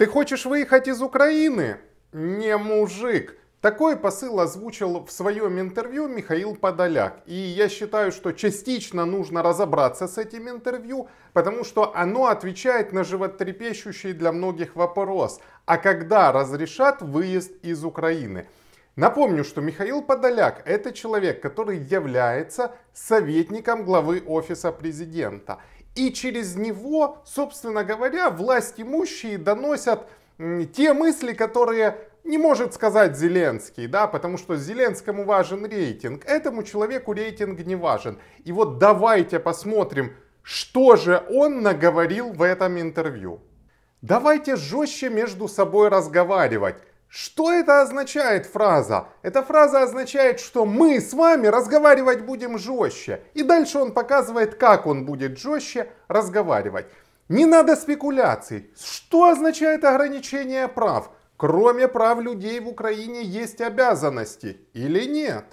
Ты хочешь выехать из Украины? Не мужик. Такой посыл озвучил в своем интервью Михаил Подоляк. И я считаю, что частично нужно разобраться с этим интервью, потому что оно отвечает на животрепещущий для многих вопрос. А когда разрешат выезд из Украины? Напомню, что Михаил Подоляк – это человек, который является советником главы Офиса Президента и через него, собственно говоря, власть имущие доносят те мысли, которые не может сказать Зеленский, да, потому что Зеленскому важен рейтинг, этому человеку рейтинг не важен. И вот давайте посмотрим, что же он наговорил в этом интервью. Давайте жестче между собой разговаривать. Что это означает фраза? Эта фраза означает, что мы с вами разговаривать будем жестче. И дальше он показывает, как он будет жестче разговаривать. Не надо спекуляций. Что означает ограничение прав? Кроме прав людей в Украине есть обязанности или нет?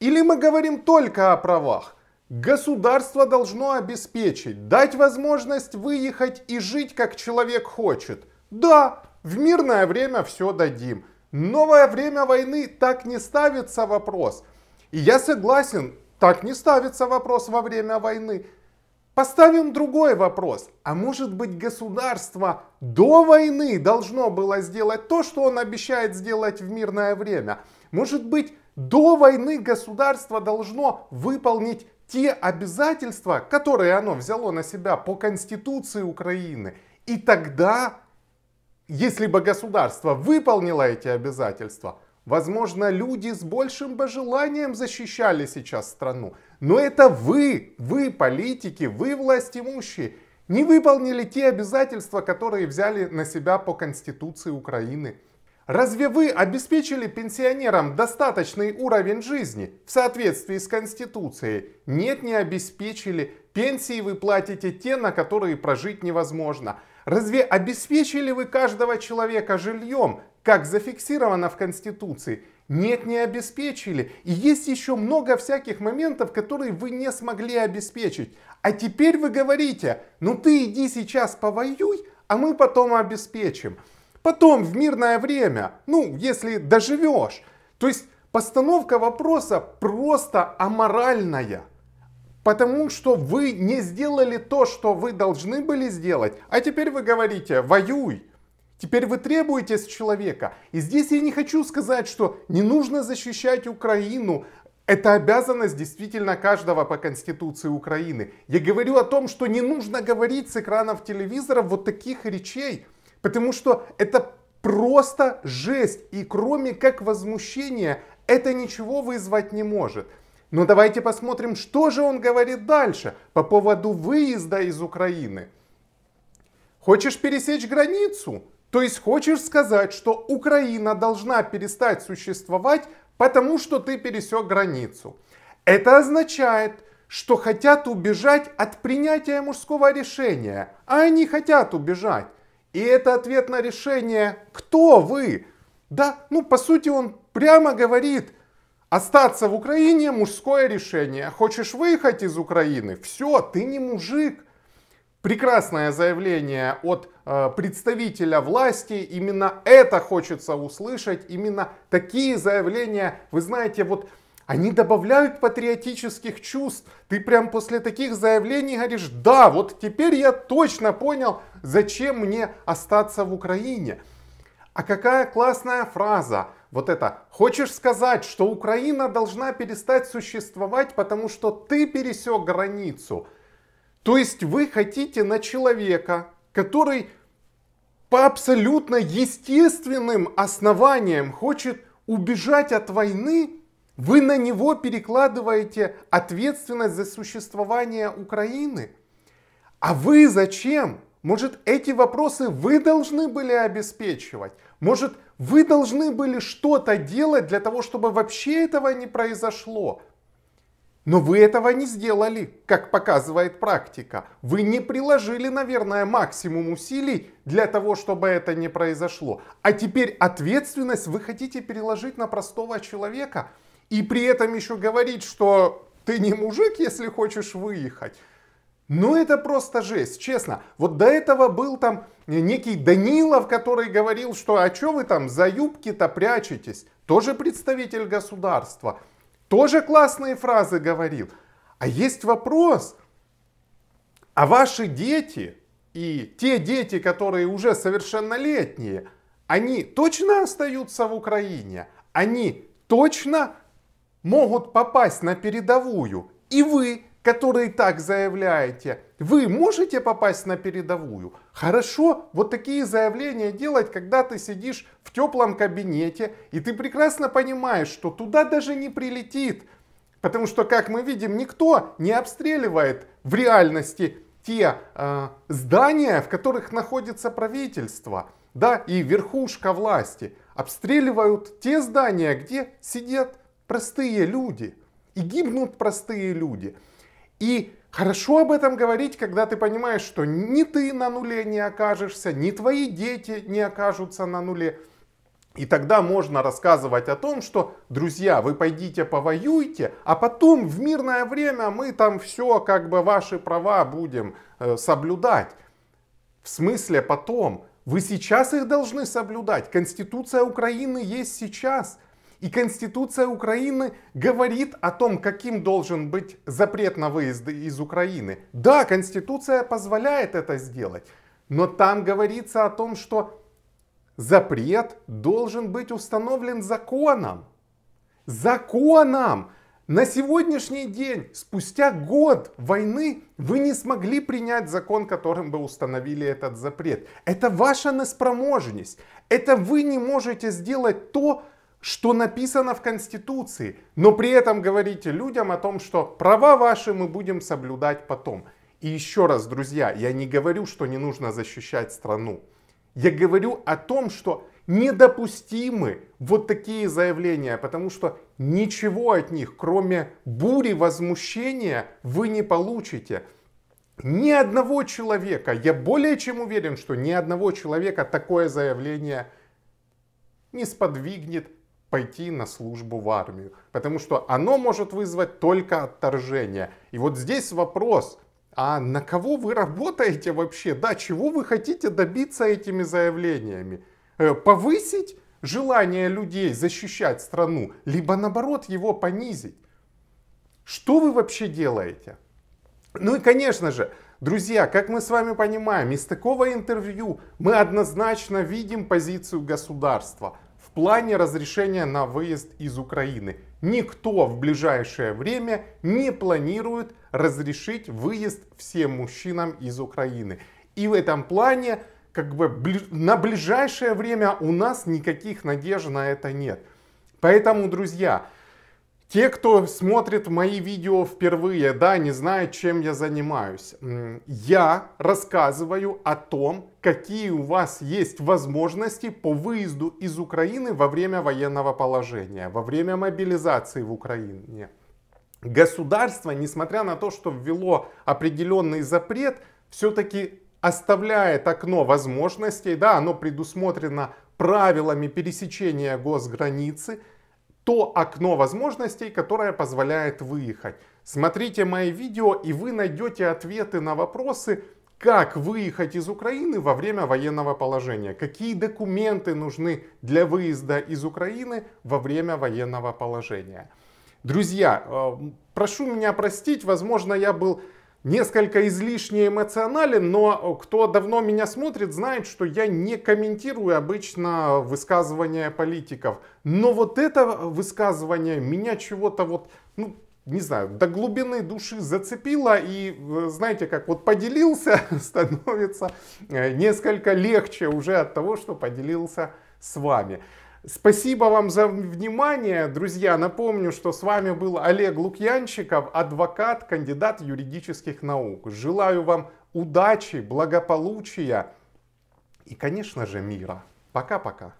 Или мы говорим только о правах? Государство должно обеспечить, дать возможность выехать и жить как человек хочет. Да, в мирное время все дадим. Новое время войны так не ставится вопрос. И я согласен, так не ставится вопрос во время войны. Поставим другой вопрос. А может быть государство до войны должно было сделать то, что он обещает сделать в мирное время? Может быть до войны государство должно выполнить те обязательства, которые оно взяло на себя по Конституции Украины? И тогда если бы государство выполнило эти обязательства, возможно, люди с большим бы желанием защищали сейчас страну. Но это вы, вы политики, вы власть имущие, не выполнили те обязательства, которые взяли на себя по Конституции Украины. Разве вы обеспечили пенсионерам достаточный уровень жизни в соответствии с Конституцией? Нет, не обеспечили. Пенсии вы платите те, на которые прожить невозможно. Разве обеспечили вы каждого человека жильем, как зафиксировано в Конституции? Нет, не обеспечили. И есть еще много всяких моментов, которые вы не смогли обеспечить. А теперь вы говорите, ну ты иди сейчас повоюй, а мы потом обеспечим. Потом, в мирное время, ну, если доживешь. То есть постановка вопроса просто аморальная. Потому что вы не сделали то, что вы должны были сделать, а теперь вы говорите «воюй». Теперь вы требуете с человека. И здесь я не хочу сказать, что не нужно защищать Украину. Это обязанность действительно каждого по Конституции Украины. Я говорю о том, что не нужно говорить с экранов телевизора вот таких речей, потому что это просто жесть. И кроме как возмущения, это ничего вызвать не может. Но ну, давайте посмотрим, что же он говорит дальше по поводу выезда из Украины. Хочешь пересечь границу? То есть хочешь сказать, что Украина должна перестать существовать, потому что ты пересек границу. Это означает, что хотят убежать от принятия мужского решения, а они хотят убежать. И это ответ на решение «Кто вы?». Да, ну по сути он прямо говорит – Остаться в Украине – мужское решение. Хочешь выехать из Украины – все, ты не мужик. Прекрасное заявление от э, представителя власти. Именно это хочется услышать. Именно такие заявления, вы знаете, вот они добавляют патриотических чувств. Ты прям после таких заявлений говоришь, да, вот теперь я точно понял, зачем мне остаться в Украине. А какая классная фраза – вот это «Хочешь сказать, что Украина должна перестать существовать, потому что ты пересек границу?» То есть вы хотите на человека, который по абсолютно естественным основаниям хочет убежать от войны, вы на него перекладываете ответственность за существование Украины. А вы зачем? Может, эти вопросы вы должны были обеспечивать? Может, вы должны были что-то делать для того, чтобы вообще этого не произошло? Но вы этого не сделали, как показывает практика. Вы не приложили, наверное, максимум усилий для того, чтобы это не произошло. А теперь ответственность вы хотите переложить на простого человека и при этом еще говорить, что ты не мужик, если хочешь выехать. Ну это просто жесть, честно. Вот до этого был там некий Данилов, который говорил, что а что вы там за юбки-то прячетесь? Тоже представитель государства. Тоже классные фразы говорил. А есть вопрос, а ваши дети и те дети, которые уже совершеннолетние, они точно остаются в Украине? Они точно могут попасть на передовую? И вы которые так заявляете, вы можете попасть на передовую? Хорошо вот такие заявления делать, когда ты сидишь в теплом кабинете, и ты прекрасно понимаешь, что туда даже не прилетит. Потому что, как мы видим, никто не обстреливает в реальности те э, здания, в которых находится правительство, да, и верхушка власти. Обстреливают те здания, где сидят простые люди. И гибнут простые люди. И хорошо об этом говорить, когда ты понимаешь, что ни ты на нуле не окажешься, ни твои дети не окажутся на нуле. И тогда можно рассказывать о том, что, друзья, вы пойдите повоюйте, а потом в мирное время мы там все, как бы ваши права будем э, соблюдать. В смысле потом. Вы сейчас их должны соблюдать. Конституция Украины есть сейчас. И Конституция Украины говорит о том, каким должен быть запрет на выезд из Украины. Да, Конституция позволяет это сделать, но там говорится о том, что запрет должен быть установлен законом. Законом! На сегодняшний день, спустя год войны, вы не смогли принять закон, которым бы установили этот запрет. Это ваша неспроможность. Это вы не можете сделать то, что написано в Конституции, но при этом говорите людям о том, что права ваши мы будем соблюдать потом. И еще раз, друзья, я не говорю, что не нужно защищать страну. Я говорю о том, что недопустимы вот такие заявления, потому что ничего от них, кроме бури возмущения, вы не получите. Ни одного человека, я более чем уверен, что ни одного человека такое заявление не сподвигнет пойти на службу в армию, потому что оно может вызвать только отторжение. И вот здесь вопрос, а на кого вы работаете вообще? Да, чего вы хотите добиться этими заявлениями? Э, повысить желание людей защищать страну, либо наоборот его понизить? Что вы вообще делаете? Ну и конечно же, Друзья, как мы с вами понимаем, из такого интервью мы однозначно видим позицию государства в плане разрешения на выезд из Украины. Никто в ближайшее время не планирует разрешить выезд всем мужчинам из Украины. И в этом плане как бы на ближайшее время у нас никаких надежд на это нет. Поэтому, друзья, те, кто смотрит мои видео впервые, да, не знают, чем я занимаюсь. Я рассказываю о том, какие у вас есть возможности по выезду из Украины во время военного положения, во время мобилизации в Украине. Государство, несмотря на то, что ввело определенный запрет, все-таки оставляет окно возможностей, да, оно предусмотрено правилами пересечения госграницы – то окно возможностей, которое позволяет выехать. Смотрите мои видео, и вы найдете ответы на вопросы, как выехать из Украины во время военного положения, какие документы нужны для выезда из Украины во время военного положения. Друзья, э, прошу меня простить, возможно, я был несколько излишне эмоционален, но кто давно меня смотрит, знает, что я не комментирую обычно высказывания политиков. Но вот это высказывание меня чего-то вот, ну, не знаю, до глубины души зацепило и, э, знаете, как вот поделился, становится э, несколько легче уже от того, что поделился с вами. Спасибо вам за внимание, друзья. Напомню, что с вами был Олег Лукьянчиков, адвокат, кандидат юридических наук. Желаю вам удачи, благополучия и, конечно же, мира. Пока-пока.